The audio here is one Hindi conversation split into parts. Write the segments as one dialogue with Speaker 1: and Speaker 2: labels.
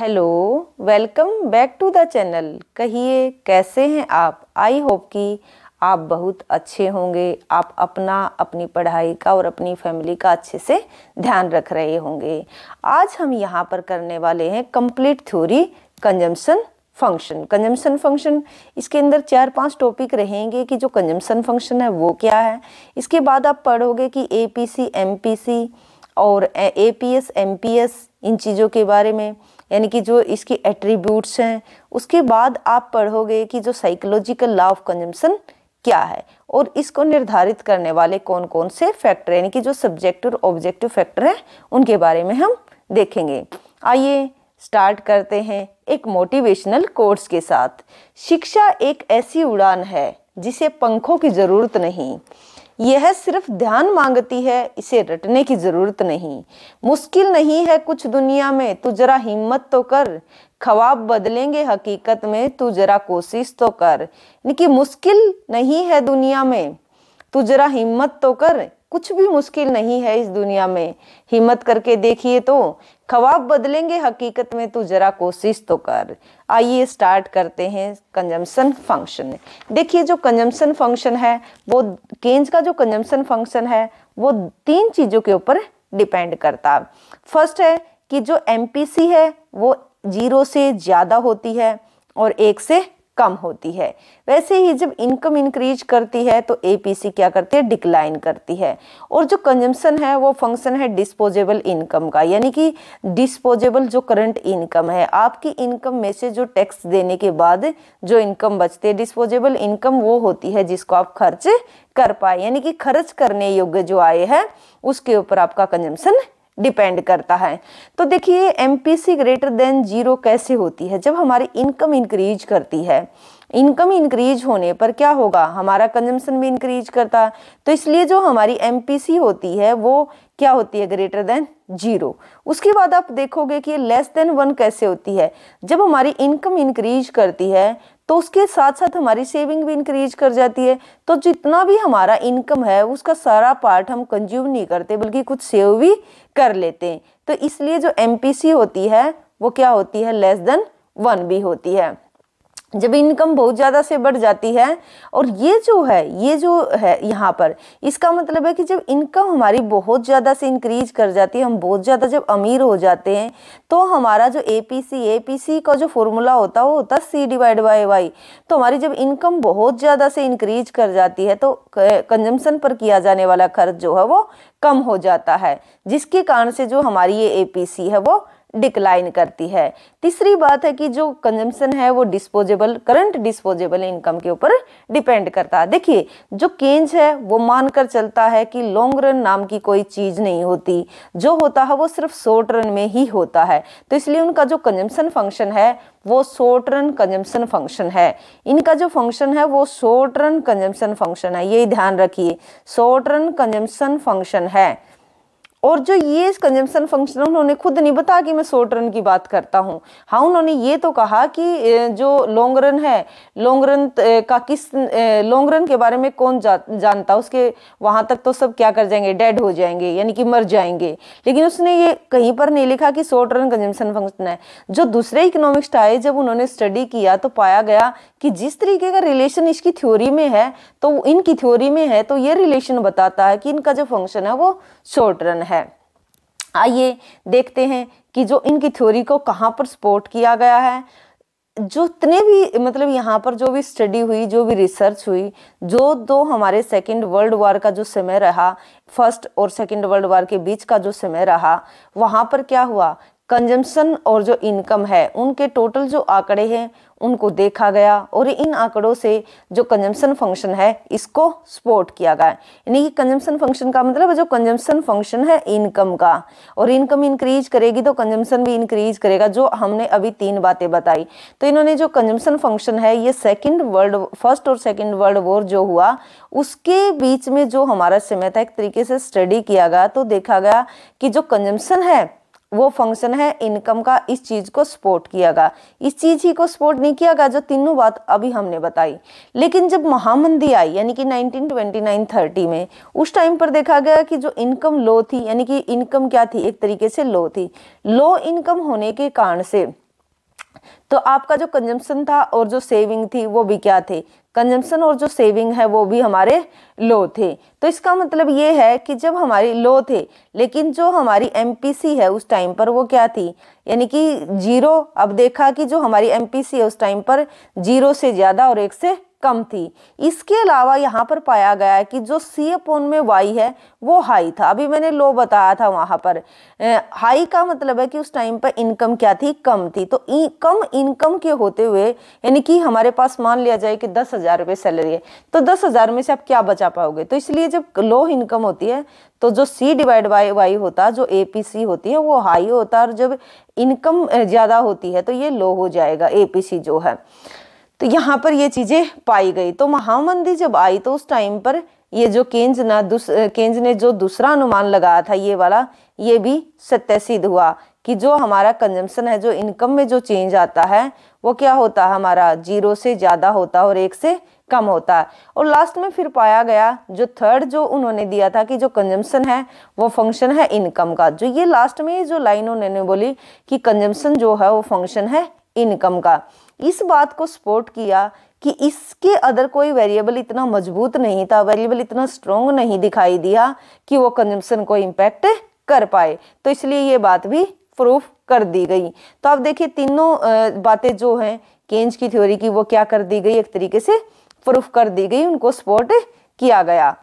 Speaker 1: hello welcome back to the channel कहिए कैसे हैं आप आई होप कि आप बहुत अच्छे होंगे आप अपना अपनी पढ़ाई का और अपनी फैमिली का अच्छे से ध्यान रख रहे होंगे आज हम यहाँ पर करने वाले हैं complete theory consumption function consumption function इसके अंदर चार पांच टॉपिक रहेंगे कि जो कंजम्पशन फंक्शन है वो क्या है इसके बाद आप पढ़ोगे कि A P C M P C और A P S M P S इन चीज़ों के बारे में यानी कि जो इसकी एट्रीब्यूट्स हैं उसके बाद आप पढ़ोगे कि जो साइकोलॉजिकल लॉ ऑफ कंजम्पशन क्या है और इसको निर्धारित करने वाले कौन कौन से फैक्टर यानी कि जो सब्जेक्ट और ऑब्जेक्टिव फैक्टर हैं उनके बारे में हम देखेंगे आइए स्टार्ट करते हैं एक मोटिवेशनल कोर्स के साथ शिक्षा एक ऐसी उड़ान है जिसे पंखों की ज़रूरत नहीं यह सिर्फ ध्यान मांगती है इसे रटने की ज़रूरत नहीं मुश्किल नहीं है कुछ दुनिया में तू जरा हिम्मत तो कर ख्वाब बदलेंगे हकीकत में तू जरा कोशिश तो कर यानी कि मुश्किल नहीं है दुनिया में तू जरा हिम्मत तो कर कुछ भी मुश्किल नहीं है इस दुनिया में हिम्मत करके देखिए तो ख्वाब बदलेंगे हकीकत में तो ज़रा कोशिश तो कर आइए स्टार्ट करते हैं कंजम्पशन फंक्शन देखिए जो कंजम्पशन फंक्शन है वो केंज का जो कंजम्पशन फंक्शन है वो तीन चीज़ों के ऊपर डिपेंड करता फर्स्ट है कि जो एम है वो जीरो से ज़्यादा होती है और एक से कम होती है वैसे ही जब इनकम इंक्रीज करती है तो एपीसी क्या करती है डिक्लाइन करती है और जो कंजम्पशन है वो फंक्शन है डिस्पोजेबल इनकम का यानी कि डिस्पोजेबल जो करंट इनकम है आपकी इनकम में से जो टैक्स देने के बाद जो इनकम बचती है डिस्पोजेबल इनकम वो होती है जिसको आप खर्च कर पाए यानी कि खर्च करने योग्य जो आए है उसके ऊपर आपका कंजम्पशन डिपेंड करता है तो देखिए M P C greater than zero कैसे होती है जब हमारी इनकम इंक्रीज करती है इनकम इंक्रीज होने पर क्या होगा हमारा कंजम्पशन भी इंक्रीज करता है तो इसलिए जो हमारी एम पी सी होती है वो क्या होती है ग्रेटर देन जीरो उसके बाद आप देखोगे कि लेस देन वन कैसे होती है जब हमारी इनकम इंक्रीज करती है तो उसके साथ साथ हमारी सेविंग भी इंक्रीज कर जाती है तो जितना भी हमारा इनकम है उसका सारा पार्ट हम कंज्यूम नहीं करते बल्कि कुछ सेव भी कर लेते हैं तो इसलिए जो एम होती है वो क्या होती है लेस देन वन भी होती है जब इनकम बहुत ज़्यादा से बढ़ जाती है और ये जो है ये जो है यहाँ पर इसका मतलब है कि जब इनकम हमारी बहुत ज़्यादा से इंक्रीज कर जाती है हम बहुत ज़्यादा जब अमीर हो जाते हैं तो हमारा जो ए पी सी ए पी सी का जो फॉर्मूला होता है वो होता है सी डिवाइड बाई वाई तो हमारी जब इनकम बहुत ज़्यादा से इंक्रीज कर जाती है तो कंजम्पन पर किया जाने वाला खर्च जो है वो कम हो जाता है जिसके कारण से जो हमारी ये ए पी सी है वो डिक्लाइन करती है तीसरी बात है कि जो कंजम्पशन है वो डिस्पोजेबल करंट डिस्पोजेबल इनकम के ऊपर डिपेंड करता है देखिए जो केंज है वो मानकर चलता है कि लॉन्ग रन नाम की कोई चीज़ नहीं होती जो होता है वो सिर्फ शॉर्ट रन में ही होता है तो इसलिए उनका जो कंजम्पशन फंक्शन है वो शॉर्ट रन कंजम्पशन फंक्शन है इनका जो फंक्शन है वो शॉर्ट रन कंजम्पशन फंक्शन है यही ध्यान रखिए शॉर्ट रन कंजम्पशन फंक्शन है और जो ये कंजम्पशन फंक्शन उन्होंने खुद नहीं बताया कि मैं शॉर्ट रन की बात करता हूँ हाँ उन्होंने ये तो कहा कि जो लॉन्ग रन है लॉन्ग रन का किस लॉन्ग रन के बारे में कौन जा, जानता उसके वहाँ तक तो सब क्या कर जाएंगे डेड हो जाएंगे यानी कि मर जाएंगे लेकिन उसने ये कहीं पर नहीं लिखा कि शॉर्ट रन कंजम्पशन फंक्शन है जो दूसरे इकोनॉमिक्स आए जब उन्होंने स्टडी किया तो पाया गया कि जिस तरीके का रिलेशन इसकी थ्योरी में है तो इनकी थ्योरी में है तो ये रिलेशन बताता है कि इनका जो फंक्शन है वो शॉर्ट रन है आइए देखते हैं कि जो इनकी थ्योरी को कहाँ पर सपोर्ट किया गया है जो इतने भी मतलब यहाँ पर जो भी स्टडी हुई जो भी रिसर्च हुई जो दो हमारे सेकेंड वर्ल्ड वॉर का जो समय रहा फर्स्ट और सेकेंड वर्ल्ड वॉर के बीच का जो समय रहा वहाँ पर क्या हुआ कंजम्पशन और जो इनकम है उनके टोटल जो आंकड़े हैं उनको देखा गया और इन आंकड़ों से जो कंजम्पशन फंक्शन है इसको सपोर्ट किया गया यानी कि कंजम्पशन फंक्शन का मतलब जो कंजम्पशन फंक्शन है इनकम का और इनकम इंक्रीज करेगी तो कंजम्पशन भी इंक्रीज करेगा जो हमने अभी तीन बातें बताई तो इन्होंने जो कंजम्पशन फंक्शन है ये सेकेंड वर्ल्ड फर्स्ट और सेकेंड वर्ल्ड वॉर जो हुआ उसके बीच में जो हमारा समय था एक तरीके से स्टडी किया गया तो देखा गया कि जो कंजम्पशन है वो फंक्शन है इनकम का इस चीज़ को सपोर्ट किया गया इस चीज़ ही को सपोर्ट नहीं किया गया जो तीनों बात अभी हमने बताई लेकिन जब महामंदी आई यानी कि 1929-30 में उस टाइम पर देखा गया कि जो इनकम लो थी यानी कि इनकम क्या थी एक तरीके से लो थी लो इनकम होने के कारण से तो आपका जो कंजम्पन था और जो सेविंग थी वो भी क्या थे कंजम्पन और जो सेविंग है वो भी हमारे लो थे तो इसका मतलब ये है कि जब हमारी लो थे लेकिन जो हमारी एम है उस टाइम पर वो क्या थी यानी कि जीरो अब देखा कि जो हमारी एम है उस टाइम पर जीरो से ज़्यादा और एक से कम थी इसके अलावा यहाँ पर पाया गया है कि जो सी अपोन में वाई है वो हाई था अभी मैंने लो बताया था वहाँ पर हाई का मतलब है कि उस टाइम पर इनकम क्या थी कम थी तो इ, कम इनकम के होते हुए यानी कि हमारे पास मान लिया जाए कि दस हज़ार रुपये सैलरी है तो दस हज़ार में से आप क्या बचा पाओगे तो इसलिए जब लो इनकम होती है तो जो सी डिवाइड बाई वाई होता है जो ए पी सी होती है वो हाई होता है और जब इनकम ज़्यादा होती है तो ये लो हो जाएगा ए पी सी जो है तो यहाँ पर ये चीज़ें पाई गई तो महामंदी जब आई तो उस टाइम पर ये जो केंज ना केंज ने जो दूसरा अनुमान लगाया था ये वाला ये भी सत्य सिद्ध हुआ कि जो हमारा कंजम्पशन है जो इनकम में जो चेंज आता है वो क्या होता है हमारा जीरो से ज़्यादा होता है और एक से कम होता है और लास्ट में फिर पाया गया जो थर्ड जो उन्होंने दिया था कि जो कंजम्पशन है वो फंक्शन है इनकम का जो ये लास्ट में जो लाइन उन्होंने बोली कि कंजम्पशन जो है वो फंक्शन है इनकम का इस बात को सपोर्ट किया कि इसके अदर कोई वेरिएबल इतना मजबूत नहीं था वेरिएबल इतना स्ट्रोंग नहीं दिखाई दिया कि वो कंजम्पशन को इम्पैक्ट कर पाए तो इसलिए ये बात भी प्रूफ कर दी गई तो आप देखिए तीनों बातें जो हैं केंज की थ्योरी की वो क्या कर दी गई एक तरीके से प्रूफ कर दी गई उनको सपोर्ट किया गया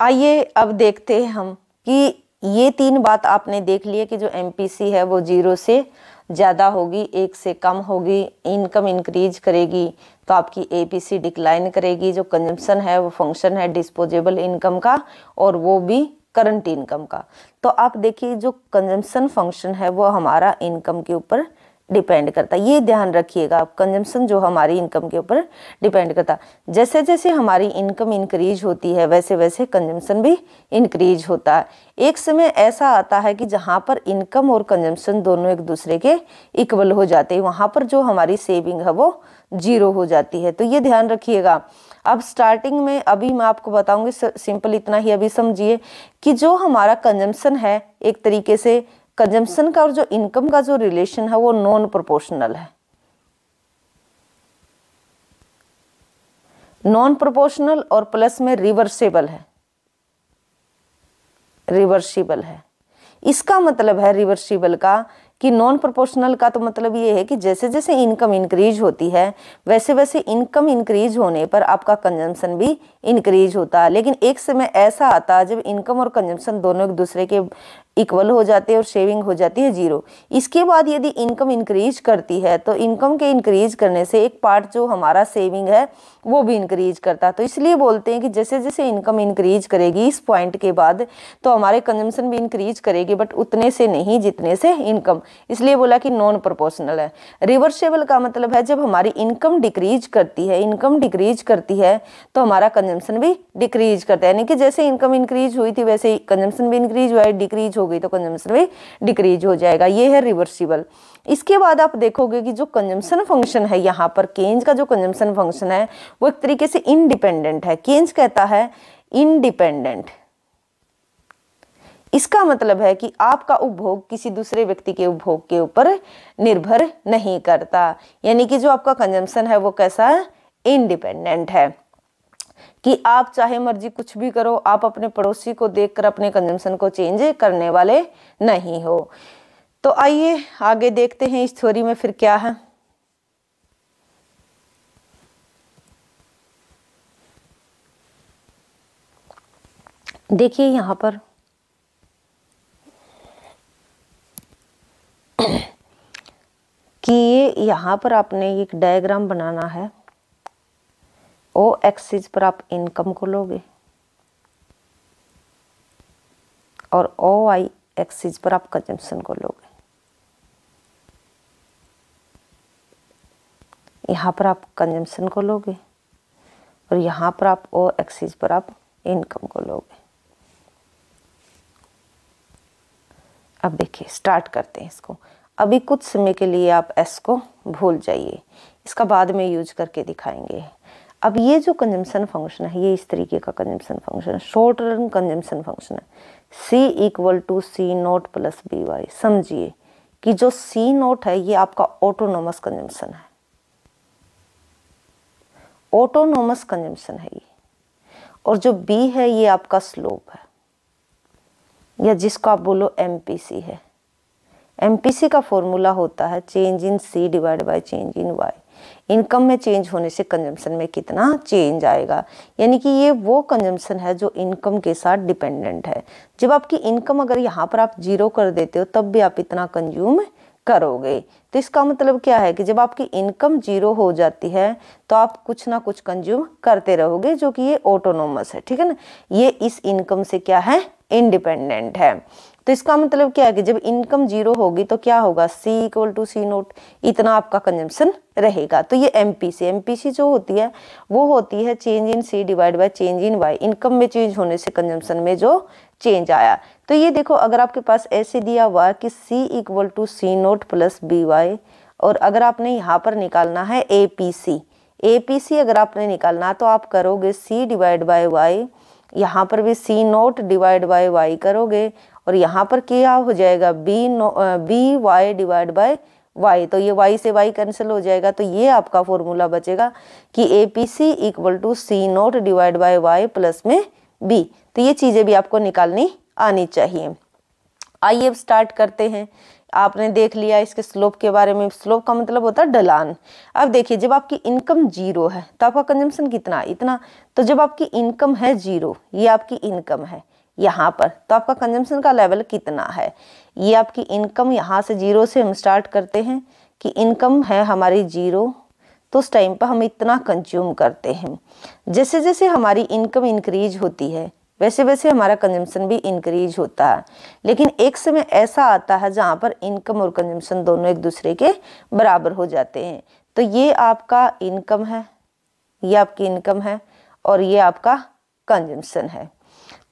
Speaker 1: आइए अब देखते हैं हम कि ये तीन बात आपने देख ली है कि जो एम है वो जीरो से ज़्यादा होगी एक से कम होगी इनकम इंक्रीज करेगी तो आपकी ए डिक्लाइन करेगी जो कंजम्पशन है वो फंक्शन है डिस्पोजेबल इनकम का और वो भी करंट इनकम का तो आप देखिए जो कंजम्पशन फंक्शन है वो हमारा इनकम के ऊपर डिपेंड करता है ये ध्यान रखिएगा आप कंजम्पशन जो हमारी इनकम के ऊपर डिपेंड करता जैसे जैसे हमारी इनकम इंक्रीज होती है वैसे वैसे कंजम्पशन भी इंक्रीज होता है एक समय ऐसा आता है कि जहाँ पर इनकम और कंजम्पशन दोनों एक दूसरे के इक्वल हो जाते हैं वहाँ पर जो हमारी सेविंग है वो जीरो हो जाती है तो ये ध्यान रखिएगा अब स्टार्टिंग में अभी मैं आपको बताऊंगी सिंपल इतना ही अभी समझिए कि जो हमारा कंजम्पशन है एक तरीके से कंजम्पशन का और जो इनकम का जो रिलेशन है वो नॉन प्रोपोर्शनल है नॉन प्रोपोर्शनल और प्लस में रिवर्सेबल है रिवर्सिबल है इसका मतलब है रिवर्सिबल का कि नॉन प्रोपोर्शनल का तो मतलब ये है कि जैसे जैसे इनकम इंक्रीज होती है वैसे वैसे इनकम इंक्रीज होने पर आपका कंजम्पशन भी इंक्रीज होता है लेकिन एक समय ऐसा आता है जब इनकम और कंजम्पशन दोनों एक दूसरे के इक्वल हो जाते हैं और सेविंग हो जाती है जीरो इसके बाद यदि इनकम इंक्रीज करती है तो इनकम के इंक्रीज करने से एक पार्ट जो हमारा सेविंग है वो भी इंक्रीज करता है तो इसलिए बोलते हैं कि जैसे जैसे इनकम इंक्रीज करेगी इस पॉइंट के बाद तो हमारे कंजम्पशन भी इंक्रीज करेगी बट उतने से नहीं जितने से इनकम इसलिए बोला कि नॉन प्रपोर्सनल है रिवर्सेबल का मतलब है जब हमारी इनकम डिक्रीज करती है इनकम डिक्रीज करती है तो हमारा कंजम्पशन भी डिक्रीज करता है यानी कि जैसे इनकम इंक्रीज हुई थी वैसे ही कंजम्पशन भी इंक्रीज हुआ है डिक्रीज हो गई तो कंजम्पन में डिक्रीज हो जाएगा ये है रिवर्सिबल इसके बाद आप देखोगे कि जो कंजम्पन फंक्शन है यहाँ पर केंज का जो कंजम्पन फंक्शन है वो एक तरीके से इनडिपेंडेंट है केंज कहता है इनडिपेंडेंट इसका मतलब है कि आपका उपभोग किसी दूसरे व्यक्ति के उपभोग के ऊपर निर्भर नहीं करता यानी कि जो आपका कंजम्पन है वो कैसा है इनडिपेंडेंट है कि आप चाहे मर्जी कुछ भी करो आप अपने पड़ोसी को देखकर अपने कंजम्पशन को चेंज करने वाले नहीं हो तो आइए आगे देखते हैं इस थ्योरी में फिर क्या है देखिए यहां पर कि ये यहाँ पर आपने एक डायग्राम बनाना है ओ एक्सिस पर आप इनकम को लोगे और ओ आई एक्सिस पर आप कंजम्पशन को लोगे यहाँ पर आप कंजम्पशन को लोगे और यहाँ पर आप ओ एक्सिस पर आप इनकम को लोगे अब देखिए स्टार्ट करते हैं इसको अभी कुछ समय के लिए आप एस को भूल जाइए इसका बाद में यूज करके दिखाएंगे अब ये जो कंजम्पशन फंक्शन है ये इस तरीके का कंजम्पशन फंक्शन है शॉर्ट रन कंजम्पशन फंक्शन है C equal to C naught plus B Y समझिए कि जो सी नोट है ये आपका ऑटोनोमस कंजम्पशन है ऑटोनोमस कंजम्पशन है ये और जो बी है ये आपका स्लोप है या जिसको आप बोलो सी है सी का फॉर्मूला होता है change in C divide by change in Y income में चेंज होने से कंजम्पशन में कितना चेंज आएगा यानी कि ये वो कंजम्पशन है जो इनकम के साथ डिपेंडेंट है जब आपकी इनकम अगर यहाँ पर आप जीरो कर देते हो तब भी आप इतना कंज्यूम करोगे तो इसका मतलब क्या है कि जब आपकी इनकम जीरो हो जाती है तो आप कुछ ना कुछ कंज्यूम करते रहोगे जो कि ये ऑटोनोमस है ठीक है ना ये इस इनकम से क्या है इंडिपेंडेंट है तो इसका मतलब क्या है कि जब इनकम जीरो होगी तो क्या होगा C equal to C naught इतना आपका कंजम्पशन रहेगा तो ये M P C M P C जो होती है वो होती है change in C divide by change in Y income में चेंज होने से कंजम्पशन में जो चेंज आया तो ये देखो अगर आपके पास ऐसे दिया हुआ कि C equal to C naught plus B Y और अगर आपने यहाँ पर निकालना है ए पी सी ए पी सी अगर आपने निकालना तो आप करोगे सी डिवाइड बाय वाई यहाँ पर भी C naught divide by Y करोगे और यहाँ पर क्या हो जाएगा B no B Y divide by Y तो ये वाई से वाई कैंसिल हो जाएगा तो ये आपका फॉर्मूला बचेगा कि A P C equal to C naught divide by Y plus में बी तो ये चीज़ें भी आपको निकालनी आनी चाहिए आइए अब स्टार्ट करते हैं आपने देख लिया इसके स्लोप के बारे में स्लोप का मतलब होता है ढलान अब देखिए जब आपकी इनकम जीरो है तो आपका कंजम्पशन कितना इतना तो जब आपकी इनकम है जीरो ये आपकी इनकम है यहाँ पर तो आपका कंजम्पशन का लेवल कितना है ये आपकी इनकम यहाँ से जीरो से हम स्टार्ट करते हैं कि इनकम है हमारी जीरो तो उस टाइम पर हम इतना कंज्यूम करते हैं जैसे जैसे हमारी इनकम इंक्रीज होती है वैसे वैसे हमारा कंजम्पशन भी इंक्रीज होता है लेकिन एक समय ऐसा आता है जहाँ पर इनकम और कंजम्पशन दोनों एक दूसरे के बराबर हो जाते हैं तो ये आपका इनकम है ये आपकी इनकम है और ये आपका कंजम्पशन है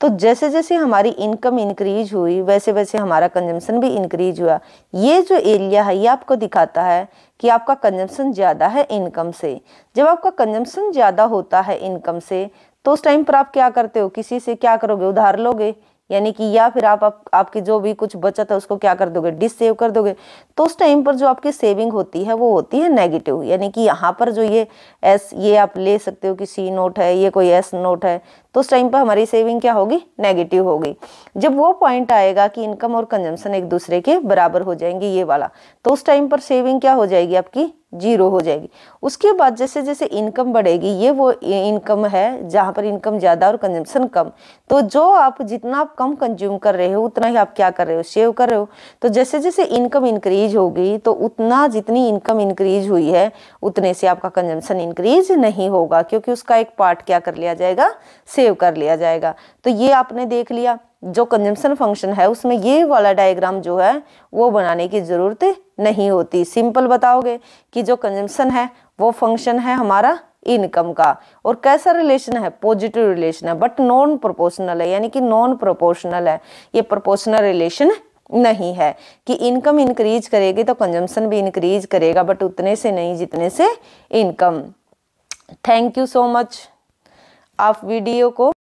Speaker 1: तो जैसे जैसे हमारी इनकम इंक्रीज हुई वैसे वैसे हमारा कंजम्पशन भी इंक्रीज हुआ ये जो एरिया है ये आपको दिखाता है कि आपका कंजम्पशन ज़्यादा है इनकम से जब आपका कंजम्पशन ज़्यादा होता है इनकम से तो उस टाइम पर आप क्या करते हो किसी से क्या करोगे उधार लोगे यानी कि या फिर आप, आप आपकी जो भी कुछ बचत है उसको क्या कर दोगे डिस सेव कर दोगे तो उस टाइम पर जो आपकी सेविंग होती है वो होती है नेगेटिव यानी कि यहाँ पर जो ये एस ये आप ले सकते हो कि सी नोट है ये कोई एस नोट है तो उस टाइम पर हमारी सेविंग क्या होगी नेगेटिव होगी जब वो पॉइंट आएगा कि इनकम और कंजम्पशन एक दूसरे के बराबर हो जाएंगे ये वाला तो उस टाइम पर सेविंग क्या हो जाएगी आपकी जीरो हो जाएगी उसके बाद जैसे जैसे इनकम बढ़ेगी ये वो इनकम है जहाँ पर इनकम ज़्यादा और कंजम्पशन कम तो जो आप जितना आप कम कंज्यूम कर रहे हो उतना ही आप क्या कर रहे हो सेव कर रहे हो तो जैसे जैसे इनकम इंक्रीज होगी तो उतना जितनी इनकम इंक्रीज हुई है उतने से आपका कंजम्पशन इंक्रीज नहीं होगा क्योंकि उसका एक पार्ट क्या कर लिया जाएगा सेव कर लिया जाएगा तो ये आपने देख लिया जो कंजम्पशन फंक्शन है उसमें ये वाला डायग्राम जो है वो बनाने की ज़रूरत नहीं होती सिंपल बताओगे कि जो कंजम्पशन है वो फंक्शन है हमारा इनकम का और कैसा रिलेशन है पॉजिटिव रिलेशन है बट नॉन प्रोपोर्शनल है यानी कि नॉन प्रोपोर्शनल है ये प्रोपोर्शनल रिलेशन नहीं है कि इनकम इंक्रीज करेगी तो कंजम्पशन भी इंक्रीज करेगा बट उतने से नहीं जितने से income thank you so much आप वीडियो को